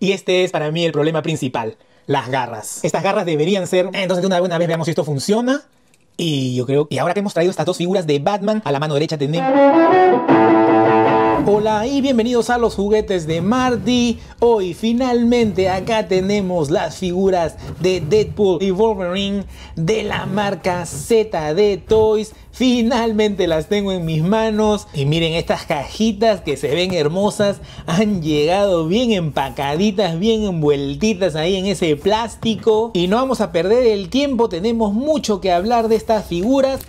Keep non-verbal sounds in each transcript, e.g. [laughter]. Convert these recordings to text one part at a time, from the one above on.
Y este es para mí el problema principal, las garras. Estas garras deberían ser... Eh, entonces de una, buena vez veamos si esto funciona. Y yo creo... Y ahora que hemos traído estas dos figuras de Batman, a la mano derecha tenemos... Hola y bienvenidos a los juguetes de Marty. Hoy finalmente acá tenemos las figuras de Deadpool y Wolverine de la marca ZD Toys. Finalmente las tengo en mis manos y miren estas cajitas que se ven hermosas. Han llegado bien empacaditas, bien envueltitas ahí en ese plástico. Y no vamos a perder el tiempo, tenemos mucho que hablar de estas figuras.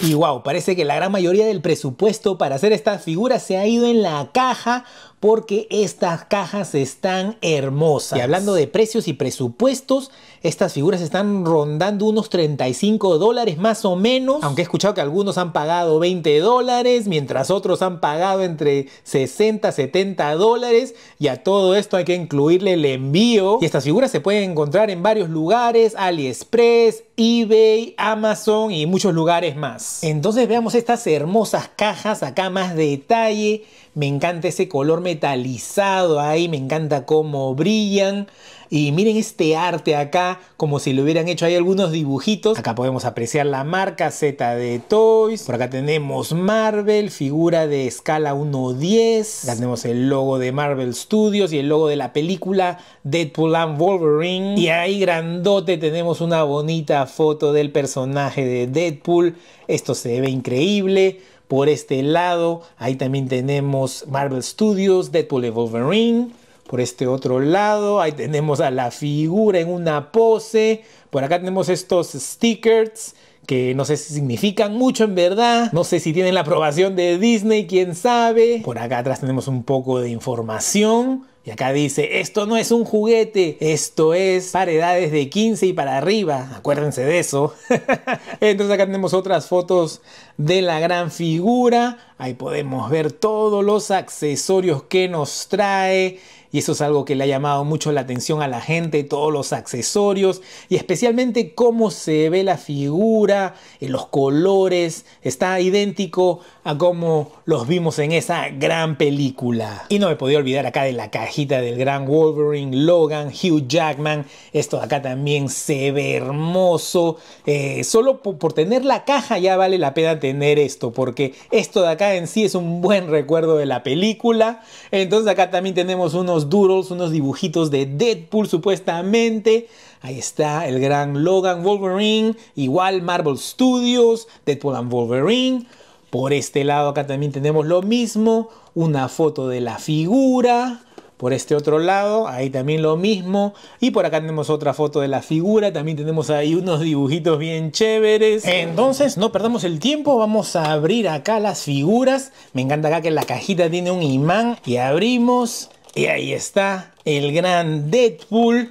Y wow, parece que la gran mayoría del presupuesto para hacer estas figuras se ha ido en la caja porque estas cajas están hermosas. Y hablando de precios y presupuestos, estas figuras están rondando unos 35 dólares más o menos, aunque he escuchado que algunos han pagado 20 dólares, mientras otros han pagado entre 60, 70 dólares, y a todo esto hay que incluirle el envío. Y estas figuras se pueden encontrar en varios lugares, AliExpress, eBay, Amazon y muchos lugares más. Entonces veamos estas hermosas cajas, acá más detalle, me encanta ese color metálico metalizado ahí, me encanta cómo brillan. Y miren este arte acá, como si lo hubieran hecho. Hay algunos dibujitos. Acá podemos apreciar la marca Z de Toys. Por acá tenemos Marvel, figura de escala 1.10. tenemos el logo de Marvel Studios y el logo de la película Deadpool and Wolverine. Y ahí grandote tenemos una bonita foto del personaje de Deadpool. Esto se ve increíble. Por este lado, ahí también tenemos Marvel Studios, Deadpool y Wolverine. Por este otro lado, ahí tenemos a la figura en una pose. Por acá tenemos estos stickers que no sé si significan mucho en verdad, no sé si tienen la aprobación de Disney, quién sabe. Por acá atrás tenemos un poco de información y acá dice, esto no es un juguete, esto es para edades de 15 y para arriba, acuérdense de eso. [laughs] Entonces acá tenemos otras fotos de la gran figura, ahí podemos ver todos los accesorios que nos trae, y eso es algo que le ha llamado mucho la atención a la gente, todos los accesorios y especialmente cómo se ve la figura, eh, los colores, está idéntico a cómo los vimos en esa gran película. Y no me podía olvidar acá de la cajita del gran Wolverine, Logan, Hugh Jackman, esto de acá también se ve hermoso, eh, solo por tener la caja ya vale la pena tener esto, porque esto de acá en sí es un buen recuerdo de la película, entonces acá también tenemos unos unos unos dibujitos de Deadpool supuestamente. Ahí está el gran Logan Wolverine, igual Marvel Studios, Deadpool and Wolverine. Por este lado acá también tenemos lo mismo, una foto de la figura. Por este otro lado, ahí también lo mismo. Y por acá tenemos otra foto de la figura. También tenemos ahí unos dibujitos bien chéveres. Entonces, no perdamos el tiempo. Vamos a abrir acá las figuras. Me encanta acá que la cajita tiene un imán. Y abrimos. Y ahí está el gran Deadpool.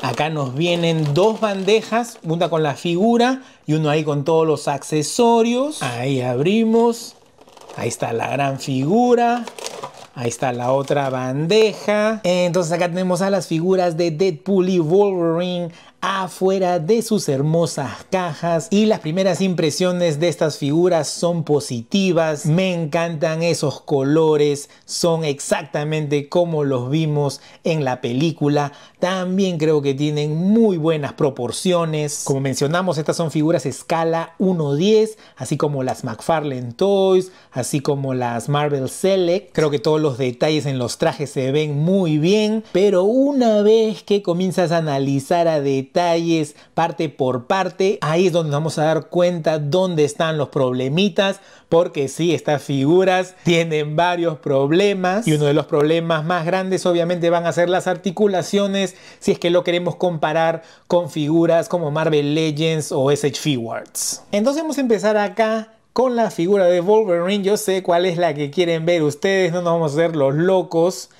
Acá nos vienen dos bandejas, una con la figura y uno ahí con todos los accesorios. Ahí abrimos. Ahí está la gran figura. Ahí está la otra bandeja. Entonces acá tenemos a las figuras de Deadpool y Wolverine. Fuera de sus hermosas cajas y las primeras impresiones de estas figuras son positivas, me encantan esos colores, son exactamente como los vimos en la película, también creo que tienen muy buenas proporciones, como mencionamos estas son figuras escala 1.10 así como las McFarlane Toys, así como las Marvel Select, creo que todos los detalles en los trajes se ven muy bien, pero una vez que comienzas a analizar a detalle es parte por parte. Ahí es donde nos vamos a dar cuenta dónde están los problemitas, porque sí, estas figuras tienen varios problemas y uno de los problemas más grandes obviamente van a ser las articulaciones si es que lo queremos comparar con figuras como Marvel Legends o SH Figuarts. Entonces vamos a empezar acá con la figura de Wolverine. Yo sé cuál es la que quieren ver ustedes, no nos vamos a hacer los locos.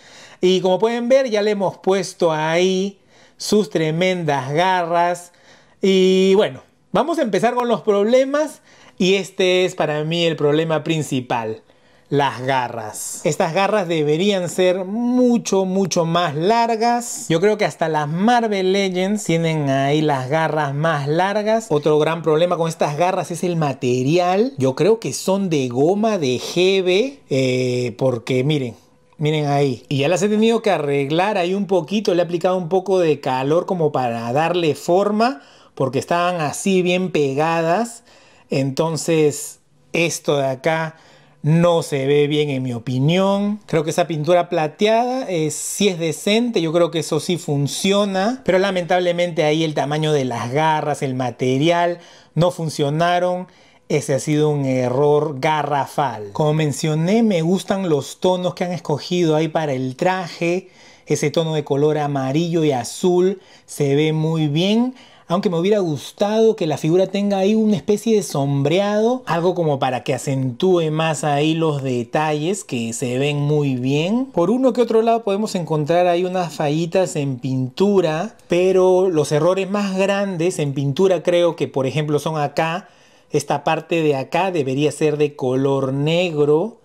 Y como pueden ver, ya le hemos puesto ahí sus tremendas garras. Y bueno, vamos a empezar con los problemas y este es para mí el problema principal. Las garras. Estas garras deberían ser mucho, mucho más largas. Yo creo que hasta las Marvel Legends tienen ahí las garras más largas. Otro gran problema con estas garras es el material. Yo creo que son de goma de GB. Eh, porque miren, Miren ahí. Y ya las he tenido que arreglar ahí un poquito. Le he aplicado un poco de calor como para darle forma. Porque estaban así bien pegadas. Entonces esto de acá no se ve bien en mi opinión. Creo que esa pintura plateada sí es decente, yo creo que eso sí funciona, pero lamentablemente ahí el tamaño de las garras, el material, no funcionaron. Ese ha sido un error garrafal. Como mencioné, me gustan los tonos que han escogido ahí para el traje. Ese tono de color amarillo y azul se ve muy bien aunque me hubiera gustado que la figura tenga ahí una especie de sombreado, algo como para que acentúe más ahí los detalles que se ven muy bien. Por uno que otro lado podemos encontrar ahí unas fallitas en pintura, pero los errores más grandes en pintura creo que por ejemplo son acá, esta parte de acá debería ser de color negro.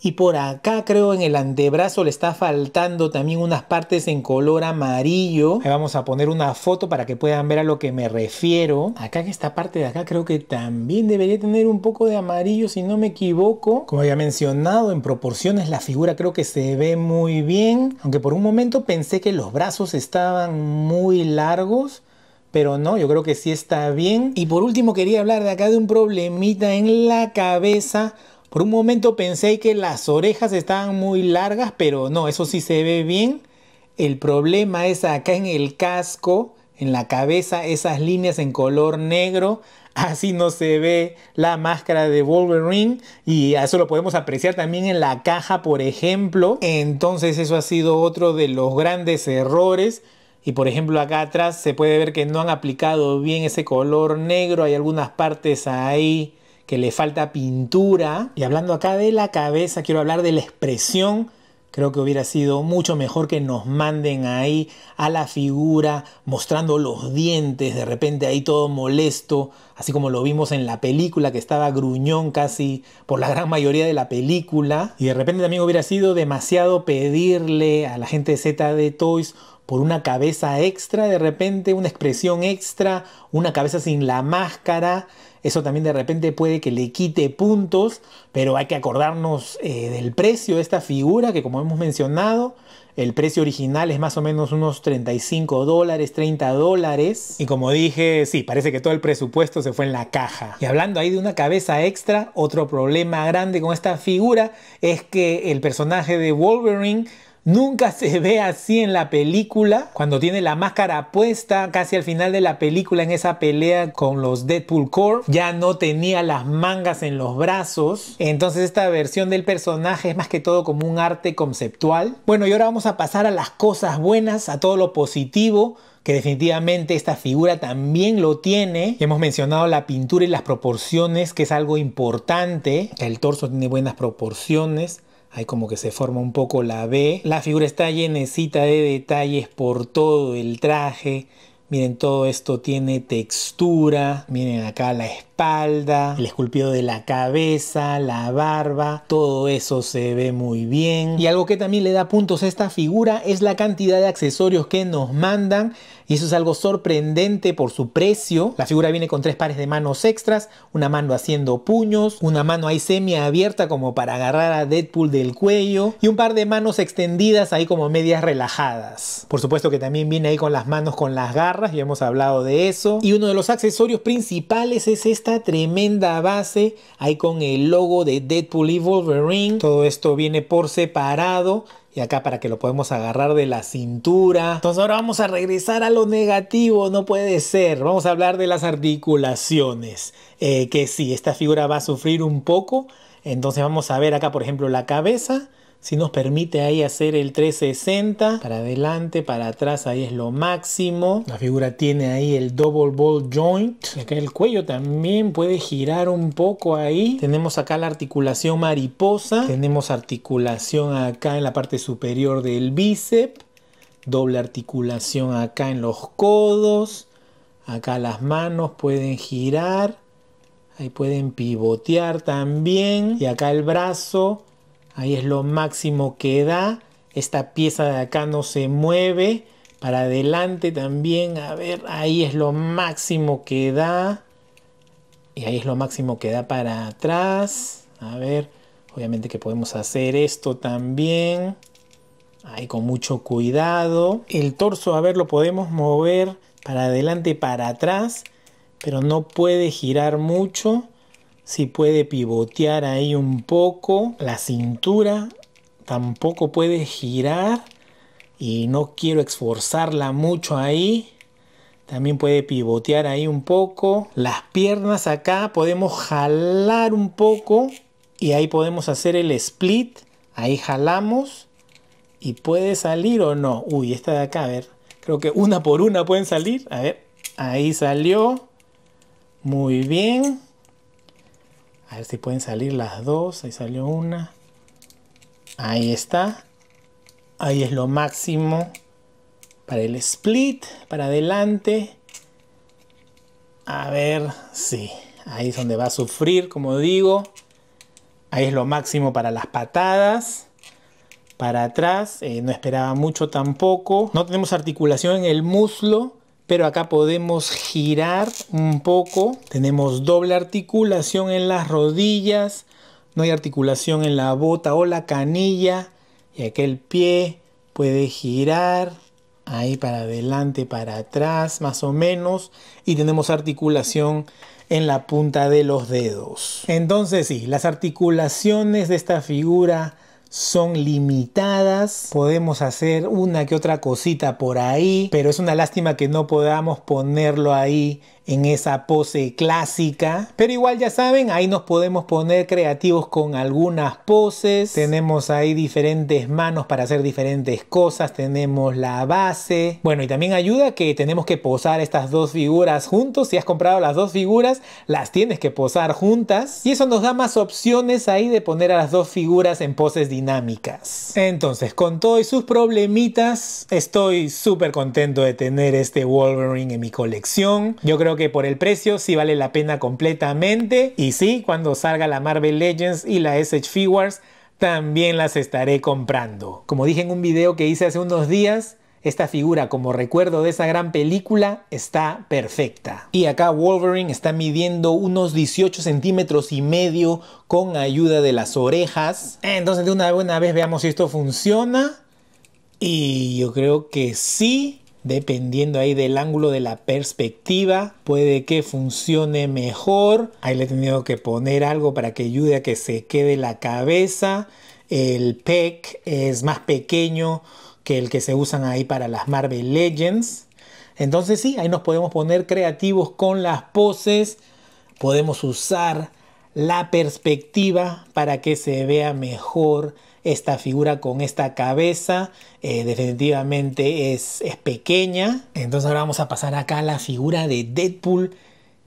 Y por acá creo en el antebrazo le está faltando también unas partes en color amarillo. vamos a poner una foto para que puedan ver a lo que me refiero. Acá que esta parte de acá creo que también debería tener un poco de amarillo si no me equivoco. Como había mencionado en proporciones la figura creo que se ve muy bien. Aunque por un momento pensé que los brazos estaban muy largos pero no, yo creo que sí está bien. Y por último quería hablar de acá de un problemita en la cabeza. Por un momento pensé que las orejas estaban muy largas, pero no, eso sí se ve bien. El problema es acá en el casco, en la cabeza, esas líneas en color negro. [laughs] Así no se ve la máscara de Wolverine y eso lo podemos apreciar también en la caja, por ejemplo. Entonces eso ha sido otro de los grandes errores y por ejemplo acá atrás se puede ver que no han aplicado bien ese color negro. Hay algunas partes ahí que le falta pintura. Y hablando acá de la cabeza, quiero hablar de la expresión. Creo que hubiera sido mucho mejor que nos manden ahí a la figura mostrando los dientes, de repente ahí todo molesto, así como lo vimos en la película que estaba gruñón casi por la gran mayoría de la película. Y de repente también hubiera sido demasiado pedirle a la gente Z de Toys por una cabeza extra de repente, una expresión extra, una cabeza sin la máscara. Eso también de repente puede que le quite puntos, pero hay que acordarnos eh, del precio de esta figura que como hemos mencionado, el precio original es más o menos unos 35 dólares, 30 dólares. Y como dije, sí, parece que todo el presupuesto se fue en la caja. Y hablando ahí de una cabeza extra, otro problema grande con esta figura es que el personaje de Wolverine Nunca se ve así en la película, cuando tiene la máscara puesta casi al final de la película en esa pelea con los Deadpool Core, ya no tenía las mangas en los brazos. Entonces esta versión del personaje es más que todo como un arte conceptual. Bueno, y ahora vamos a pasar a las cosas buenas, a todo lo positivo que definitivamente esta figura también lo tiene. hemos mencionado la pintura y las proporciones, que es algo importante. El torso tiene buenas proporciones. Ahí como que se forma un poco la B. La figura está llenecita de detalles por todo el traje. Miren, todo esto tiene textura. Miren acá la espalda el esculpido de la cabeza, la barba, todo eso se ve muy bien. Y algo que también le da puntos a esta figura es la cantidad de accesorios que nos mandan y eso es algo sorprendente por su precio. La figura viene con tres pares de manos extras, una mano haciendo puños, una mano ahí semiabierta como para agarrar a Deadpool del cuello y un par de manos extendidas ahí como medias relajadas. Por supuesto que también viene ahí con las manos con las garras, ya hemos hablado de eso. Y uno de los accesorios principales es este tremenda base, ahí con el logo de Deadpool y Wolverine. Todo esto viene por separado. Y acá para que lo podemos agarrar de la cintura. Entonces ahora vamos a regresar a lo negativo. No puede ser. Vamos a hablar de las articulaciones. Eh, que si esta figura va a sufrir un poco. Entonces vamos a ver acá, por ejemplo, la cabeza. Si nos permite ahí hacer el 360, para adelante, para atrás, ahí es lo máximo. La figura tiene ahí el double ball joint. Y acá el cuello también puede girar un poco ahí. Tenemos acá la articulación mariposa. Tenemos articulación acá en la parte superior del bíceps. Doble articulación acá en los codos. Acá las manos pueden girar. Ahí pueden pivotear también. Y acá el brazo Ahí es lo máximo que da. Esta pieza de acá no se mueve. Para adelante también. A ver, ahí es lo máximo que da. Y ahí es lo máximo que da para atrás. A ver, obviamente que podemos hacer esto también. Ahí con mucho cuidado. El torso, a ver, lo podemos mover para adelante y para atrás. Pero no puede girar mucho si puede pivotear ahí un poco la cintura, tampoco puede girar y no quiero esforzarla mucho ahí. También puede pivotear ahí un poco. Las piernas acá podemos jalar un poco y ahí podemos hacer el split. Ahí jalamos y puede salir o no. Uy, esta de acá, a ver. Creo que una por una pueden salir. A ver, ahí salió. Muy bien. A ver si pueden salir las dos. Ahí salió una. Ahí está. Ahí es lo máximo. Para el split. Para adelante. A ver. si Ahí es donde va a sufrir, como digo. Ahí es lo máximo para las patadas. Para atrás. Eh, no esperaba mucho tampoco. No tenemos articulación en el muslo pero acá podemos girar un poco. Tenemos doble articulación en las rodillas, no hay articulación en la bota o la canilla. Y aquel pie puede girar ahí para adelante, para atrás, más o menos. Y tenemos articulación en la punta de los dedos. Entonces sí, las articulaciones de esta figura son limitadas, podemos hacer una que otra cosita por ahí, pero es una lástima que no podamos ponerlo ahí en esa pose clásica. Pero igual ya saben, ahí nos podemos poner creativos con algunas poses. Tenemos ahí diferentes manos para hacer diferentes cosas. Tenemos la base. Bueno, y también ayuda que tenemos que posar estas dos figuras juntos. Si has comprado las dos figuras, las tienes que posar juntas. Y eso nos da más opciones ahí de poner a las dos figuras en poses dinámicas. Entonces, con todo y sus problemitas, estoy súper contento de tener este Wolverine en mi colección. Yo creo que por el precio sí vale la pena completamente. Y sí, cuando salga la Marvel Legends y la SH Figures, también las estaré comprando. Como dije en un video que hice hace unos días, esta figura como recuerdo de esa gran película está perfecta. Y acá Wolverine está midiendo unos 18 centímetros y medio con ayuda de las orejas. Entonces de una buena vez veamos si esto funciona. Y yo creo que sí dependiendo ahí del ángulo de la perspectiva puede que funcione mejor ahí le he tenido que poner algo para que ayude a que se quede la cabeza el PEC es más pequeño que el que se usan ahí para las Marvel Legends entonces sí, ahí nos podemos poner creativos con las poses podemos usar la perspectiva para que se vea mejor esta figura con esta cabeza eh, definitivamente es, es pequeña. Entonces ahora vamos a pasar acá a la figura de Deadpool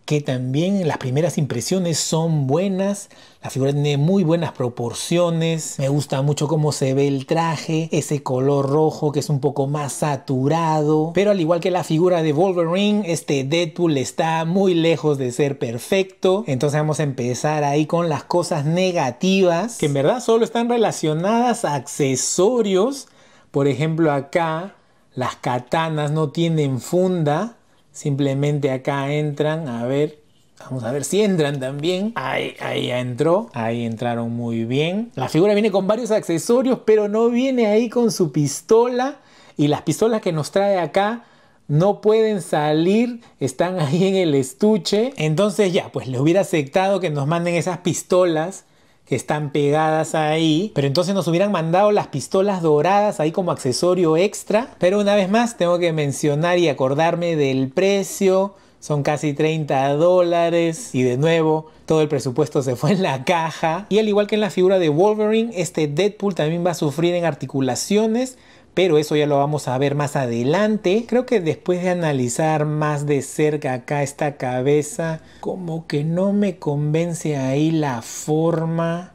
que también las primeras impresiones son buenas, la figura tiene muy buenas proporciones, me gusta mucho cómo se ve el traje, ese color rojo que es un poco más saturado, pero al igual que la figura de Wolverine, este Deadpool está muy lejos de ser perfecto, entonces vamos a empezar ahí con las cosas negativas, que en verdad solo están relacionadas a accesorios, por ejemplo acá las katanas no tienen funda, Simplemente acá entran, a ver, Vamos a ver si entran también. Ahí, ya entró. Ahí entraron muy bien. La figura viene con varios accesorios, pero no viene ahí con su pistola. Y las pistolas que nos trae acá no pueden salir, están ahí en el estuche. Entonces ya, pues le hubiera aceptado que nos manden esas pistolas que están pegadas ahí. Pero entonces nos hubieran mandado las pistolas doradas ahí como accesorio extra. Pero una vez más tengo que mencionar y acordarme del precio. Son casi 30 dólares y de nuevo todo el presupuesto se fue en la caja. Y al igual que en la figura de Wolverine, este Deadpool también va a sufrir en articulaciones pero eso ya lo vamos a ver más adelante. Creo que después de analizar más de cerca acá esta cabeza, como que no me convence ahí la forma.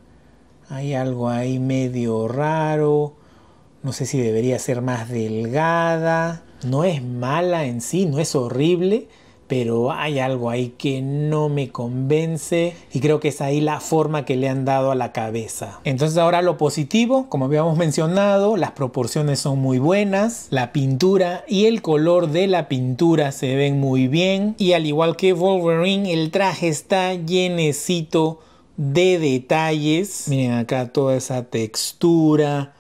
Hay algo ahí medio raro. No sé si debería ser más delgada. No es mala en sí, no es horrible pero hay algo ahí que no me convence y creo que es ahí la forma que le han dado a la cabeza. Entonces ahora lo positivo, como habíamos mencionado, las proporciones son muy buenas, la pintura y el color de la pintura se ven muy bien y al igual que Wolverine el traje está llenecito de detalles. Miren acá toda esa textura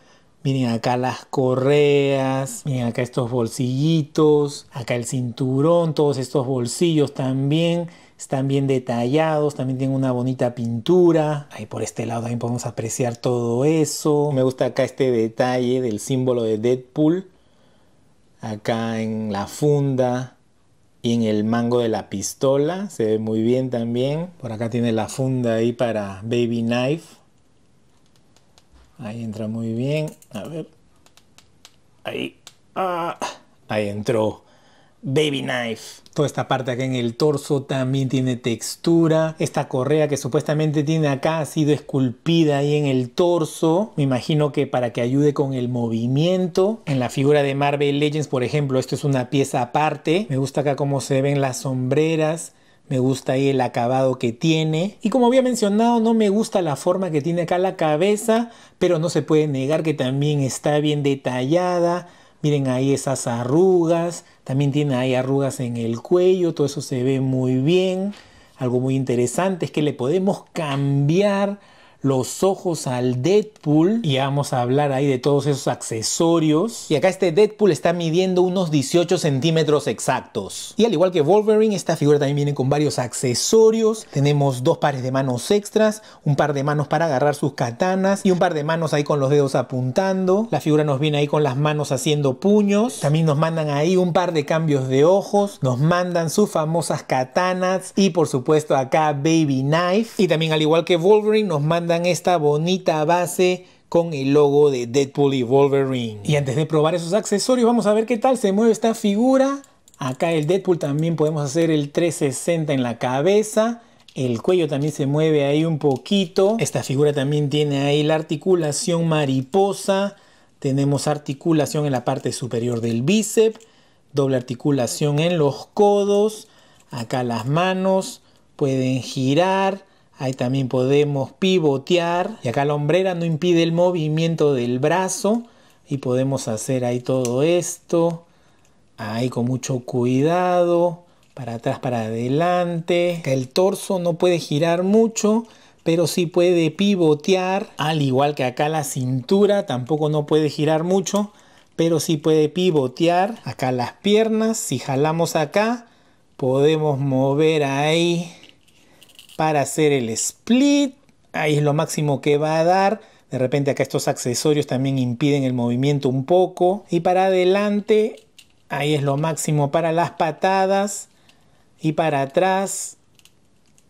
Miren acá las correas, miren acá estos bolsillitos, acá el cinturón, todos estos bolsillos también están bien detallados, también tienen una bonita pintura. Ahí por este lado también podemos apreciar todo eso. Me gusta acá este detalle del símbolo de Deadpool, acá en la funda y en el mango de la pistola, se ve muy bien también. Por acá tiene la funda ahí para Baby Knife Ahí entra muy bien. A ver. Ahí. Ah, ahí entró. Baby Knife. Toda esta parte acá en el torso también tiene textura. Esta correa que supuestamente tiene acá ha sido esculpida ahí en el torso. Me imagino que para que ayude con el movimiento. En la figura de Marvel Legends, por ejemplo, esto es una pieza aparte. Me gusta acá cómo se ven las sombreras me gusta ahí el acabado que tiene. Y como había mencionado, no me gusta la forma que tiene acá la cabeza, pero no se puede negar que también está bien detallada. Miren ahí esas arrugas, también tiene ahí arrugas en el cuello, todo eso se ve muy bien. Algo muy interesante es que le podemos cambiar los ojos al Deadpool y vamos a hablar ahí de todos esos accesorios. Y acá este Deadpool está midiendo unos 18 centímetros exactos. Y al igual que Wolverine, esta figura también viene con varios accesorios. Tenemos dos pares de manos extras, un par de manos para agarrar sus katanas y un par de manos ahí con los dedos apuntando. La figura nos viene ahí con las manos haciendo puños. También nos mandan ahí un par de cambios de ojos. Nos mandan sus famosas katanas y por supuesto acá Baby Knife. Y también al igual que Wolverine nos mandan esta bonita base con el logo de Deadpool y Wolverine. Y antes de probar esos accesorios, vamos a ver qué tal se mueve esta figura. Acá el Deadpool también podemos hacer el 360 en la cabeza. El cuello también se mueve ahí un poquito. Esta figura también tiene ahí la articulación mariposa. Tenemos articulación en la parte superior del bíceps. Doble articulación en los codos. Acá las manos pueden girar Ahí también podemos pivotear y acá la hombrera no impide el movimiento del brazo y podemos hacer ahí todo esto. Ahí con mucho cuidado, para atrás, para adelante. el torso no puede girar mucho, pero sí puede pivotear. Al igual que acá la cintura tampoco no puede girar mucho, pero sí puede pivotear. Acá las piernas, si jalamos acá, podemos mover ahí para hacer el split. Ahí es lo máximo que va a dar. De repente acá estos accesorios también impiden el movimiento un poco. Y para adelante, ahí es lo máximo para las patadas. Y para atrás,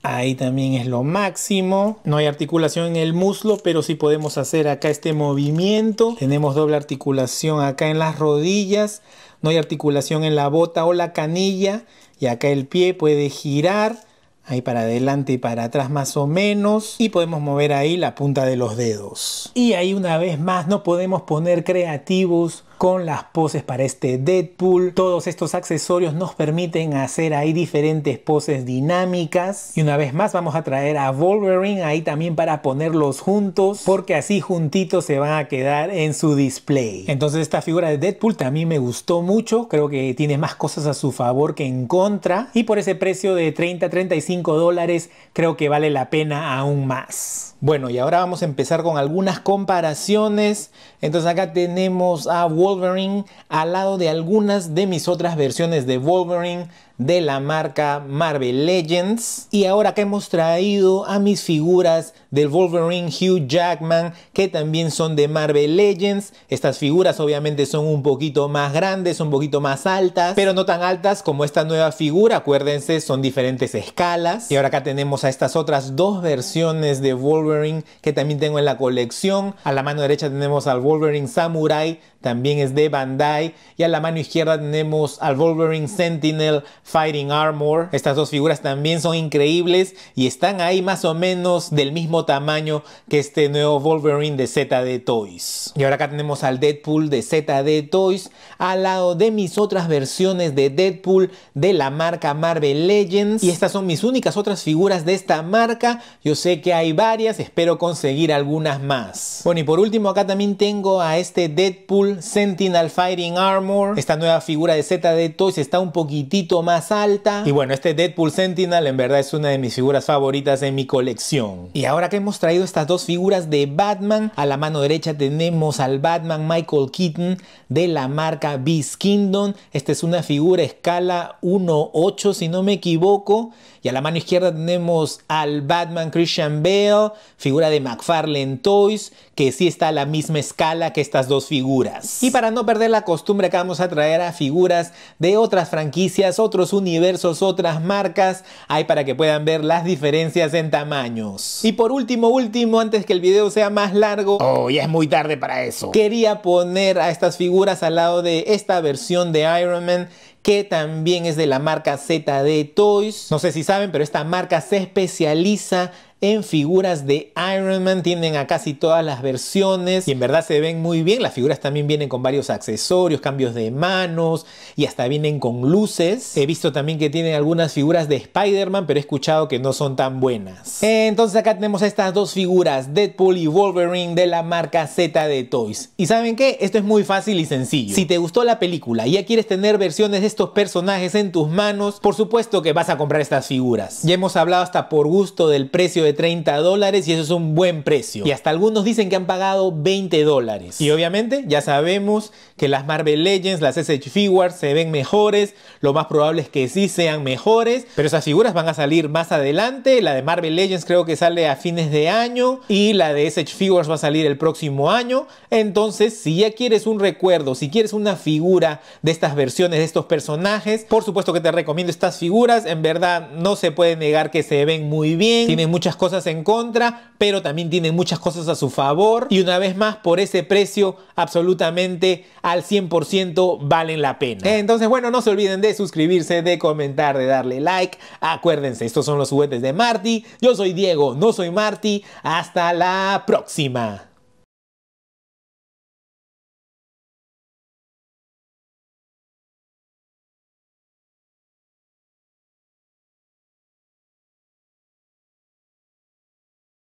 ahí también es lo máximo. No hay articulación en el muslo, pero sí podemos hacer acá este movimiento. Tenemos doble articulación acá en las rodillas. No hay articulación en la bota o la canilla. Y acá el pie puede girar ahí para adelante y para atrás más o menos y podemos mover ahí la punta de los dedos. Y ahí una vez más no podemos poner creativos con las poses para este Deadpool. Todos estos accesorios nos permiten hacer ahí diferentes poses dinámicas. Y una vez más vamos a traer a Wolverine ahí también para ponerlos juntos porque así juntitos se van a quedar en su display. Entonces esta figura de Deadpool también me gustó mucho. Creo que tiene más cosas a su favor que en contra. Y por ese precio de 30-35 dólares creo que vale la pena aún más. Bueno, y ahora vamos a empezar con algunas comparaciones. Entonces acá tenemos a Wolverine al lado de algunas de mis otras versiones de Wolverine, de la marca Marvel Legends. Y ahora que hemos traído a mis figuras del Wolverine Hugh Jackman, que también son de Marvel Legends. Estas figuras obviamente son un poquito más grandes, un poquito más altas, pero no tan altas como esta nueva figura. Acuérdense, son diferentes escalas. Y ahora acá tenemos a estas otras dos versiones de Wolverine que también tengo en la colección. A la mano derecha tenemos al Wolverine Samurai también es de Bandai. Y a la mano izquierda tenemos al Wolverine Sentinel Fighting Armor. Estas dos figuras también son increíbles y están ahí más o menos del mismo tamaño que este nuevo Wolverine de ZD Toys. Y ahora acá tenemos al Deadpool de ZD Toys al lado de mis otras versiones de Deadpool de la marca Marvel Legends. Y estas son mis únicas otras figuras de esta marca. Yo sé que hay varias, espero conseguir algunas más. Bueno y por último acá también tengo a este Deadpool Sentinel Fighting Armor. Esta nueva figura de de Toys está un poquitito más alta. Y bueno, este Deadpool Sentinel en verdad es una de mis figuras favoritas en mi colección. Y ahora que hemos traído estas dos figuras de Batman, a la mano derecha tenemos al Batman Michael Keaton de la marca Beast Kingdom. Esta es una figura escala 1.8 si no me equivoco. Y a la mano izquierda tenemos al Batman Christian Bale, figura de McFarlane Toys, que sí está a la misma escala que estas dos figuras. Y para no perder la costumbre acá vamos a traer a figuras de otras franquicias, otros universos, otras marcas, ahí para que puedan ver las diferencias en tamaños. Y por último, último, antes que el video sea más largo, oh, ya es muy tarde para eso. Quería poner a estas figuras al lado de esta versión de Iron Man que también es de la marca ZD Toys. No sé si saben, pero esta marca se especializa en figuras de Iron Man. Tienen a casi todas las versiones y en verdad se ven muy bien. Las figuras también vienen con varios accesorios, cambios de manos y hasta vienen con luces. He visto también que tienen algunas figuras de Spider-Man, pero he escuchado que no son tan buenas. Entonces acá tenemos estas dos figuras, Deadpool y Wolverine de la marca Z de Toys. ¿Y saben qué? Esto es muy fácil y sencillo. Si te gustó la película y ya quieres tener versiones de estos personajes en tus manos, por supuesto que vas a comprar estas figuras. Ya hemos hablado hasta por gusto del precio de 30 dólares y eso es un buen precio. Y hasta algunos dicen que han pagado 20 dólares. Y obviamente ya sabemos que las Marvel Legends, las SH Figures se ven mejores, lo más probable es que sí sean mejores, pero esas figuras van a salir más adelante, la de Marvel Legends creo que sale a fines de año y la de SH Figures va a salir el próximo año, entonces si ya quieres un recuerdo, si quieres una figura de estas versiones, de estos personajes, por supuesto que te recomiendo estas figuras, en verdad no se puede negar que se ven muy bien, tienen muchas cosas en contra, pero también tienen muchas cosas a su favor. Y una vez más, por ese precio, absolutamente al 100% valen la pena. Eh, entonces, bueno, no se olviden de suscribirse, de comentar, de darle like. Acuérdense, estos son los juguetes de Marty. Yo soy Diego, no soy Marty. Hasta la próxima.